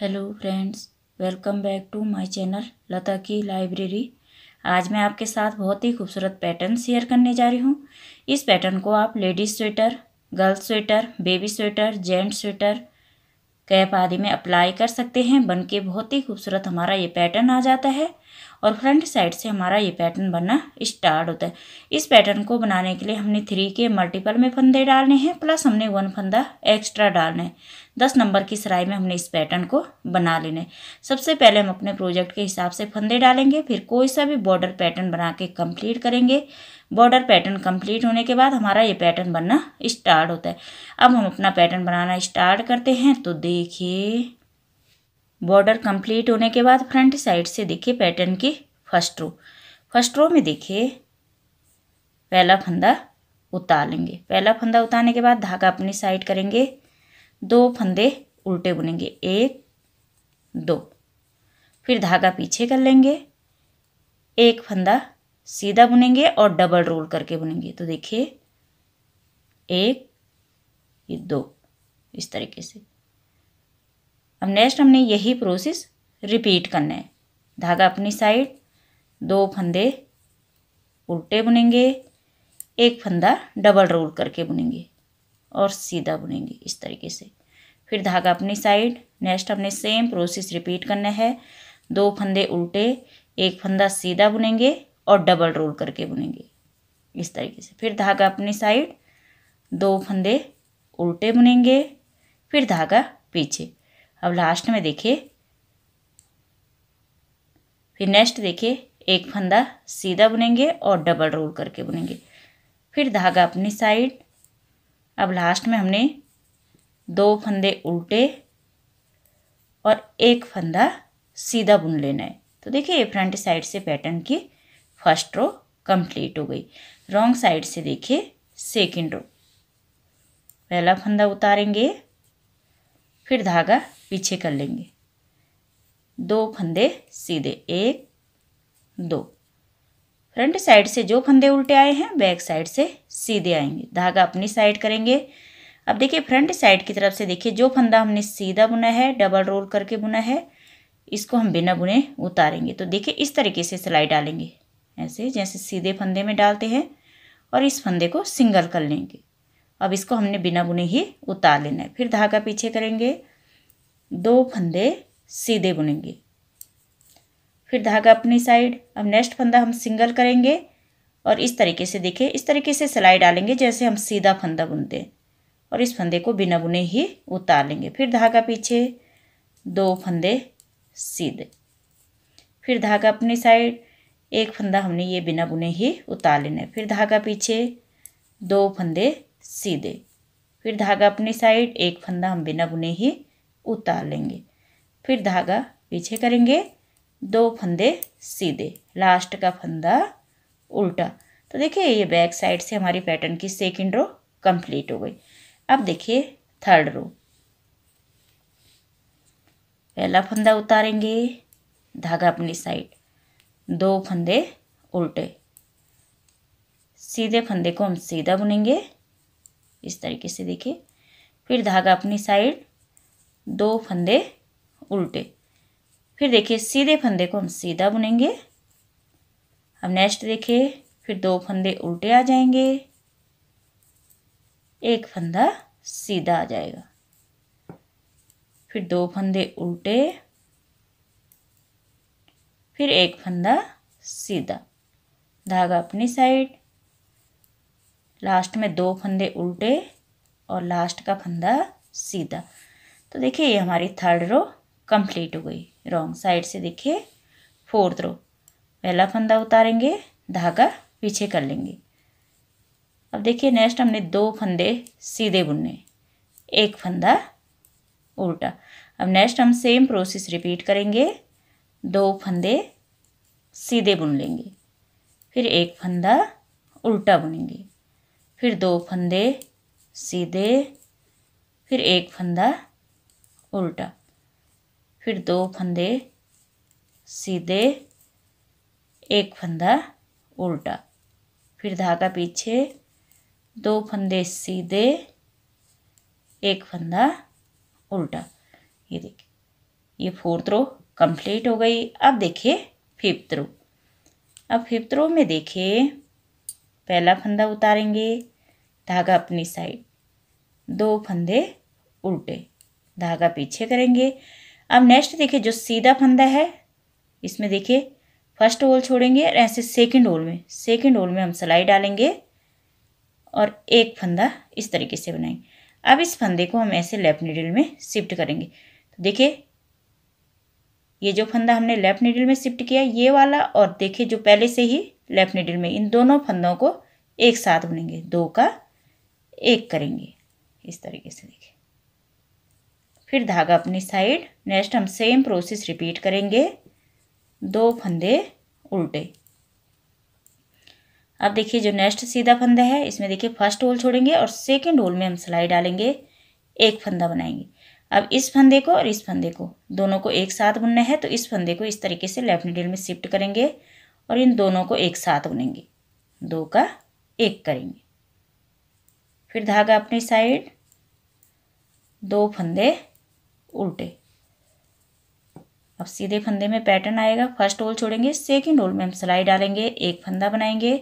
hello friends welcome back to my channel Lata की library आज मैं आपके साथ बहुत ही खूबसूरत पैटर्न शेयर करने जा रही हूँ इस पैटर्न को आप ladies sweater girls sweater baby sweater gent sweater cap आदि में अप्लाई कर सकते हैं बन के बहुत ही खूबसूरत हमारा ये पैटर्न आ जाता है और फ्रंट साइड से हमारा ये पैटर्न बनना स्टार्ट होता है इस पैटर्न को बनाने के लिए हमने थ्री के मल्टीपल में फंदे डालने हैं प्लस हमने वन फंदा एक्स्ट्रा डालना है दस नंबर की सिलाई में हमने इस पैटर्न को बना लेने सबसे पहले हम अपने प्रोजेक्ट के हिसाब से फंदे डालेंगे फिर कोई सा भी बॉर्डर पैटर्न बना के कम्प्लीट करेंगे बॉर्डर पैटर्न कम्प्लीट होने के बाद हमारा ये पैटर्न बनना स्टार्ट होता है अब हम अपना पैटर्न बनाना स्टार्ट करते हैं तो देखिए बॉर्डर कंप्लीट होने के बाद फ्रंट साइड से देखिए पैटर्न की फर्स्ट रो फर्स्ट रो में देखिए पहला फंदा उतार लेंगे पहला फंदा उतारने के बाद धागा अपनी साइड करेंगे दो फंदे उल्टे बुनेंगे एक दो फिर धागा पीछे कर लेंगे एक फंदा सीधा बुनेंगे और डबल रोल करके बुनेंगे तो देखिए एक ये दो इस तरीके से अब नेक्स्ट हमने यही प्रोसेस रिपीट करना है धागा अपनी साइड दो फंदे उल्टे बुनेंगे एक फंदा डबल रोल करके बुनेंगे और सीधा बुनेंगे इस तरीके से फिर धागा अपनी साइड नेक्स्ट हमने सेम प्रोसेस रिपीट करना है दो फंदे उल्टे एक फंदा सीधा बुनेंगे और डबल रोल करके बुनेंगे इस तरीके से फिर धागा अपनी साइड दो फंदे उल्टे बुनेंगे फिर धागा पीछे अब लास्ट में देखिए फिर नेक्स्ट देखिए एक फंदा सीधा बुनेंगे और डबल रोल करके बुनेंगे फिर धागा अपनी साइड अब लास्ट में हमने दो फंदे उल्टे और एक फंदा सीधा बुन लेना है तो देखिए ये फ्रंट साइड से पैटर्न की फर्स्ट रो कंप्लीट हो गई रॉन्ग साइड से देखिए सेकंड रो पहला फंदा उतारेंगे फिर धागा पीछे कर लेंगे दो फंदे सीधे एक दो फ्रंट साइड से जो फंदे उल्टे आए हैं बैक साइड से सीधे आएंगे धागा अपनी साइड करेंगे अब देखिए फ्रंट साइड की तरफ से देखिए जो फंदा हमने सीधा बुना है डबल रोल करके बुना है इसको हम बिना बुने उतारेंगे तो देखिए इस तरीके से सिलाई डालेंगे ऐसे जैसे सीधे फंदे में डालते हैं और इस फंदे को सिंगल कर लेंगे अब इसको हमने बिना बुने ही उतार लेना है फिर धागा पीछे करेंगे दो फंदे सीधे बुनेंगे फिर धागा अपनी साइड अब नेक्स्ट फंदा हम सिंगल करेंगे और इस तरीके से देखिए इस तरीके से सिलाई डालेंगे जैसे हम सीधा फंदा बुनते हैं और इस फंदे को बिना बुने ही उतार लेंगे फिर धागा पीछे दो फंदे सीधे फिर धागा अपनी साइड एक फंदा हमने ये बिना बुने ही उतार लेना है फिर धागा पीछे दो फंदे सीधे फिर धागा अपनी साइड एक फंदा हम बिना बुने ही उतार लेंगे फिर धागा पीछे करेंगे दो फंदे सीधे लास्ट का फंदा उल्टा तो देखिए ये बैक साइड से हमारी पैटर्न की सेकेंड रो कंप्लीट हो गई अब देखिए थर्ड रो पहला फंदा उतारेंगे धागा अपनी साइड दो फंदे उल्टे सीधे फंदे को हम सीधा बुनेंगे इस तरीके से देखिए फिर धागा अपनी साइड दो फंदे उल्टे फिर देखिए सीधे फंदे को हम सीधा बुनेंगे अब नेक्स्ट देखिए फिर दो फंदे उल्टे आ जाएंगे एक फंदा सीधा आ जाएगा फिर दो फंदे उल्टे फिर एक फंदा सीधा धागा अपनी साइड लास्ट में दो फंदे उल्टे और लास्ट का फंदा सीधा तो देखिए ये हमारी थर्ड रो कंप्लीट हो गई रॉन्ग साइड से देखिए फोर्थ रो पहला फंदा उतारेंगे धागा पीछे कर लेंगे अब देखिए नेक्स्ट हमने दो फंदे सीधे बुनने एक फंदा उल्टा अब नेक्स्ट हम सेम प्रोसेस रिपीट करेंगे दो फंदे सीधे बुन लेंगे फिर एक फंदा उल्टा बुनेंगे फिर दो फंदे सीधे फिर एक फंदा उल्टा फिर दो फंदे सीधे एक फंदा उल्टा फिर धागा पीछे दो फंदे सीधे एक फंदा उल्टा ये देखिए ये फोर्थ रो कंप्लीट हो गई अब देखिए फिफ्थ रो अब फिफ्थ रो में देखिए पहला फंदा उतारेंगे धागा अपनी साइड दो फंदे उल्टे धागा पीछे करेंगे अब नेक्स्ट देखिए जो सीधा फंदा है इसमें देखिए फर्स्ट होल छोड़ेंगे और ऐसे सेकंड होल में सेकंड होल में हम सिलाई डालेंगे और एक फंदा इस तरीके से बनाएंगे अब इस फंदे को हम ऐसे लेफ्ट निडल में शिफ्ट करेंगे तो देखिए ये जो फंदा हमने लेफ्ट निडल में शिफ्ट किया ये वाला और देखिए जो पहले से ही लेफ्ट निडल में इन दोनों फंदों को एक साथ बुनेंगे दो का एक करेंगे इस तरीके से देखिए फिर धागा अपनी साइड नेक्स्ट हम सेम प्रोसेस रिपीट करेंगे दो फंदे उल्टे अब देखिए जो नेक्स्ट सीधा फंदा है इसमें देखिए फर्स्ट होल छोड़ेंगे और सेकेंड होल में हम सिलाई डालेंगे एक फंदा बनाएंगे अब इस फंदे को और इस फंदे को दोनों को एक साथ बुनना है तो इस फंदे को इस तरीके से लेफ्ट नीडल में शिफ्ट करेंगे और इन दोनों को एक साथ बुनेंगे दो का एक करेंगे फिर धागा अपनी साइड दो फंदे उल्टे अब सीधे फंदे में पैटर्न आएगा फर्स्ट होल छोड़ेंगे सेकंड होल में हम सिलाई डालेंगे एक फंदा बनाएंगे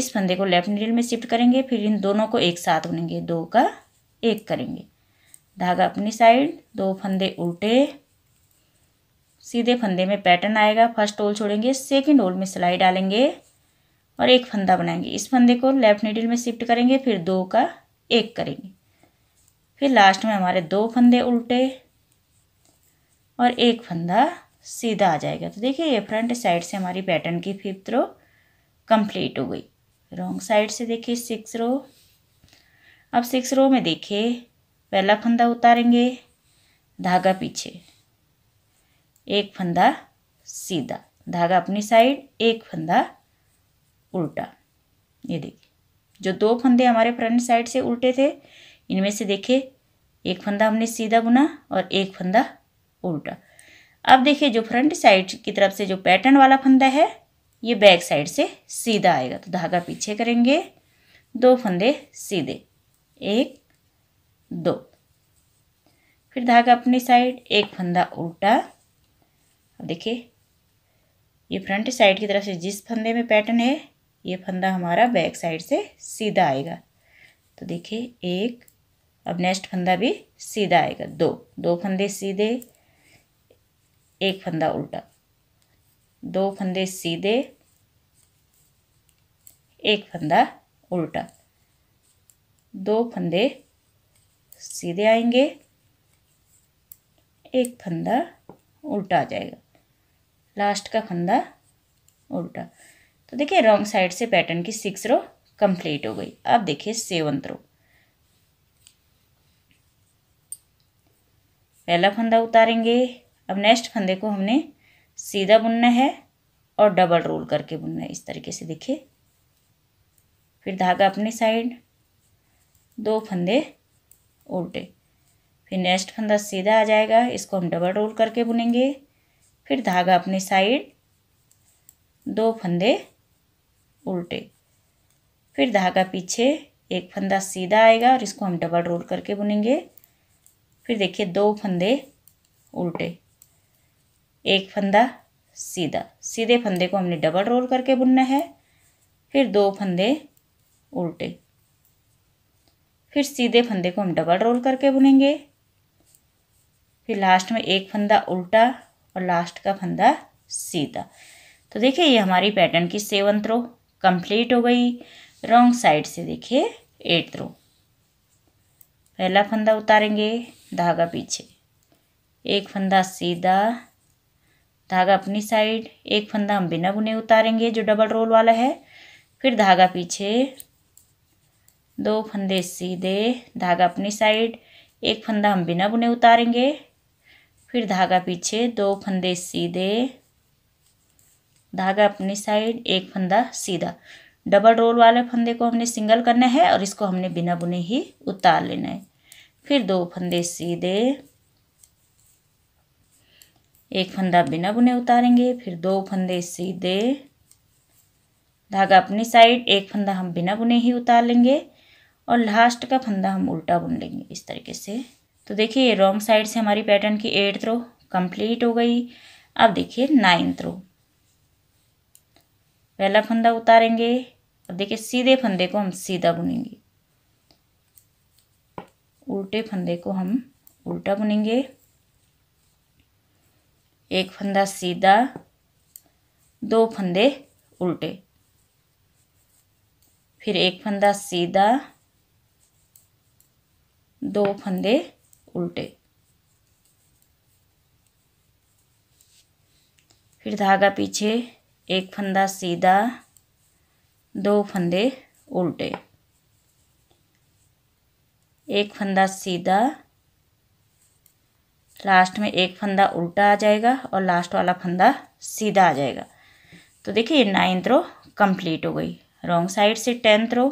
इस फंदे को लेफ्ट नीडल में शिफ्ट करेंगे फिर इन दोनों को एक साथ बुनेंगे दो का एक करेंगे धागा अपनी साइड दो फंदे उल्टे सीधे फंदे में पैटर्न आएगा फर्स्ट होल छोड़ेंगे सेकेंड होल में सिलाई डालेंगे और एक फंदा बनाएंगे इस फंदे को लेफ्ट नीडल में शिफ्ट करेंगे फिर दो का एक करेंगे फिर लास्ट में हमारे दो फंदे उल्टे और एक फंदा सीधा आ जाएगा तो देखिए ये फ्रंट साइड से हमारी पैटर्न की फिफ्थ रो कंप्लीट हो गई रॉन्ग साइड से देखिए सिक्स रो अब सिक्स रो में देखिए पहला फंदा उतारेंगे धागा पीछे एक फंदा सीधा धागा अपनी साइड एक फंदा उल्टा ये देखिए जो दो फंदे हमारे फ्रंट साइड से उल्टे थे इनमें से देखिए एक फंदा हमने सीधा बुना और एक फंदा उल्टा अब देखिए जो फ्रंट साइड की तरफ से जो पैटर्न वाला फंदा है ये बैक साइड से सीधा आएगा तो धागा पीछे करेंगे दो फंदे सीधे एक दो फिर धागा अपनी साइड एक फंदा उल्टा अब देखिए ये फ्रंट साइड की तरफ से जिस फंदे में पैटर्न है ये फंदा हमारा बैक साइड से सीधा आएगा तो देखिए एक अब नेक्स्ट फंदा भी सीधा आएगा दो दो फंदे सीधे एक फंदा उल्टा दो फंदे सीधे एक फंदा उल्टा दो फंदे सीधे आएंगे एक फंदा उल्टा आ जाएगा लास्ट का फंदा उल्टा तो देखिए रॉन्ग साइड से पैटर्न की सिक्स रो कंप्लीट हो गई अब देखिए सेवंथ रो पहला फंदा उतारेंगे अब नेक्स्ट फंदे को हमने सीधा बुनना है और डबल रोल करके बुनना है इस तरीके से देखिए फिर धागा अपने साइड दो फंदे उल्टे फिर नेक्स्ट फंदा सीधा आ जाएगा इसको हम डबल रोल करके बुनेंगे फिर धागा अपने साइड दो फंदे उल्टे फिर धागा पीछे एक फंदा सीधा आएगा और इसको हम डबल रोल करके बुनेंगे फिर देखिए दो फंदे उल्टे एक फंदा सीधा सीधे फंदे को हमने डबल रोल करके बुनना है फिर दो फंदे उल्टे फिर सीधे फंदे को हम डबल रोल करके बुनेंगे फिर लास्ट में एक फंदा उल्टा और लास्ट का फंदा सीधा तो देखिए ये हमारी पैटर्न की सेवन थ्रो कंप्लीट हो गई रॉन्ग साइड से देखिए एट थ्रो पहला फंदा उतारेंगे धागा पीछे एक फंदा सीधा धागा अपनी साइड एक फंदा हम बिना बुने उतारेंगे जो डबल रोल वाला है फिर धागा पीछे दो फंदे सीधे धागा अपनी साइड एक फंदा हम बिना बुने उतारेंगे फिर धागा पीछे दो फंदे सीधे धागा अपनी साइड एक फंदा सीधा डबल रोल वाले फंदे को हमने सिंगल करना है और इसको हमने बिना बुने ही उतार लेना है फिर दो फंदे सीधे एक फंदा बिना बुने उतारेंगे फिर दो फंदे सीधे धागा अपनी साइड एक फंदा हम बिना बुने ही उतार लेंगे और लास्ट का फंदा हम उल्टा बुन लेंगे इस तरीके से तो देखिए रॉन्ग साइड से हमारी पैटर्न की एट थ्रो कंप्लीट हो गई अब देखिए नाइन थ्रो पहला फंदा उतारेंगे अब देखिए सीधे फंदे को हम सीधा बुनेंगे उल्टे फंदे को हम उल्टा बुनेंगे एक फंदा सीधा दो फंदे उल्टे फिर एक फंदा सीधा दो फंदे उल्टे फिर धागा पीछे एक फंदा सीधा दो फंदे उल्टे एक फंदा सीधा लास्ट में एक फंदा उल्टा आ जाएगा और लास्ट वाला फंदा सीधा आ जाएगा तो देखिए नाइन्थ रो कंप्लीट हो गई रॉन्ग साइड से टेंथ रो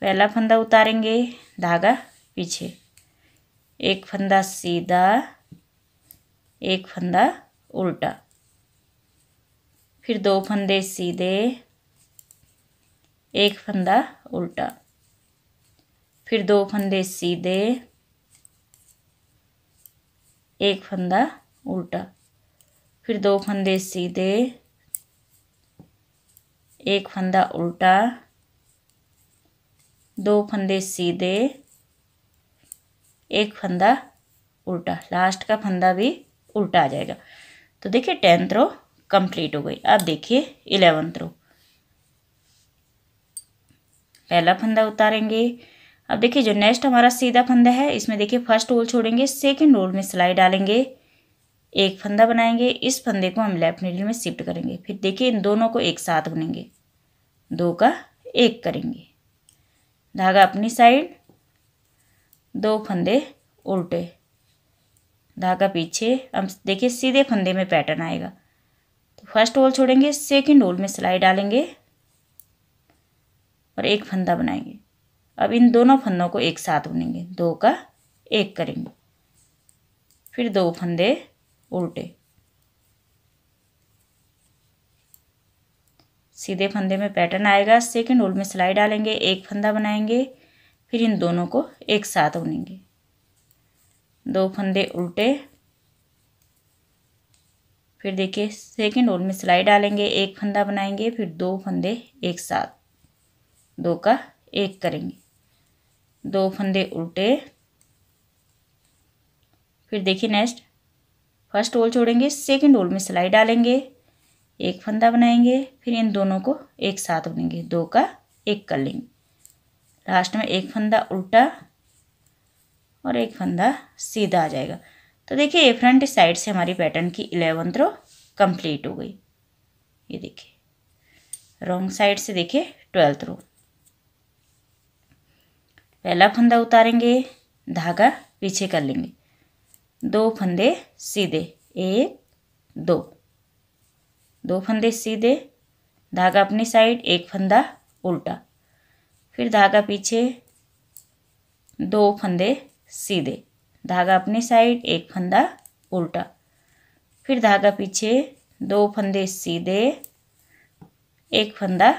पहला फंदा उतारेंगे धागा पीछे एक फंदा सीधा एक फंदा उल्टा फिर दो फंदे सीधे एक फंदा उल्टा फिर दो फंदे सीधे एक फंदा उल्टा फिर दो फंदे सीधे एक फंदा उल्टा दो फंदे सीधे एक फंदा उल्टा लास्ट का फंदा भी उल्टा आ जाएगा तो देखिए टेंथ रो कंप्लीट हो गई अब देखिए इलेवंथ रो पहला फंदा उतारेंगे अब देखिए जो नेक्स्ट हमारा सीधा फंदा है इसमें देखिए फर्स्ट रोल छोड़ेंगे सेकेंड रोल में सिलाई डालेंगे एक फंदा बनाएंगे इस फंदे को हम लेफ्ट नीडल में शिफ्ट करेंगे फिर देखिए इन दोनों को एक साथ बुनेंगे दो का एक करेंगे धागा अपनी साइड दो फंदे उल्टे धागा पीछे हम देखिए सीधे फंदे में पैटर्न आएगा तो फर्स्ट रोल छोड़ेंगे सेकंड रोल में सिलाई डालेंगे और एक फंदा बनाएंगे अब इन दोनों फंदों को एक साथ बुनेंगे दो का एक करेंगे फिर दो फंदे उल्टे सीधे फंदे में पैटर्न आएगा सेकंड होल में सिलाई डालेंगे एक फंदा बनाएंगे फिर इन दोनों को एक साथ बुनेंगे दो फंदे उल्टे फिर देखिए सेकंड होल में सिलाई डालेंगे एक फंदा बनाएंगे फिर दो फंदे एक साथ दो का एक करेंगे दो फंदे उल्टे फिर देखिए नेक्स्ट फर्स्ट होल छोड़ेंगे सेकंड होल में सिलाई डालेंगे एक फंदा बनाएंगे फिर इन दोनों को एक साथ बनेंगे दो का एक कर लेंगे लास्ट में एक फंदा उल्टा और एक फंदा सीधा आ जाएगा तो देखिए ये फ्रंट साइड से हमारी पैटर्न की इलेवंथ रो कंप्लीट हो गई ये देखिए रॉन्ग साइड से देखिए ट्वेल्थ रो पहला फंदा उतारेंगे धागा पीछे कर लेंगे दो फंदे सीधे एक दो दो फंदे सीधे धागा अपनी साइड एक फंदा उल्टा फिर धागा पीछे दो फंदे सीधे धागा अपनी साइड एक फंदा उल्टा फिर धागा पीछे दो फंदे सीधे एक फंदा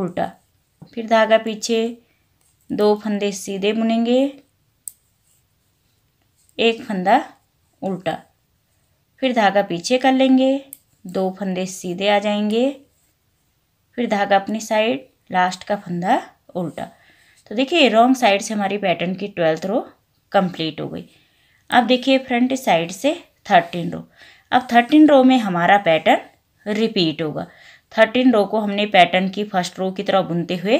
उल्टा फिर धागा पीछे दो फंदे सीधे बुनेंगे एक फंदा उल्टा फिर धागा पीछे कर लेंगे दो फंदे सीधे आ जाएंगे फिर धागा अपनी साइड लास्ट का फंदा उल्टा तो देखिए रॉन्ग साइड से हमारी पैटर्न की ट्वेल्थ रो कंप्लीट हो गई अब देखिए फ्रंट साइड से थर्टीन रो अब थर्टीन रो में हमारा पैटर्न रिपीट होगा थर्टीन रो को हमने पैटर्न की फर्स्ट रो की तरह बुनते हुए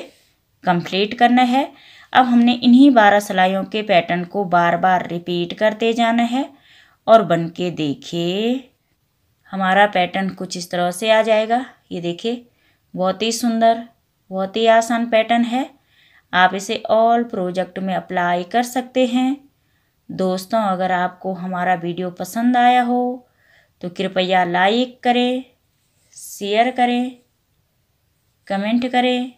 कंप्लीट करना है अब हमने इन्हीं बारह सिलाइयों के पैटर्न को बार बार रिपीट करते जाना है और बन के देखे हमारा पैटर्न कुछ इस तरह से आ जाएगा ये देखिए बहुत ही सुंदर बहुत ही आसान पैटर्न है आप इसे ऑल प्रोजेक्ट में अप्लाई कर सकते हैं दोस्तों अगर आपको हमारा वीडियो पसंद आया हो तो कृपया लाइक करें शेयर करें कमेंट करें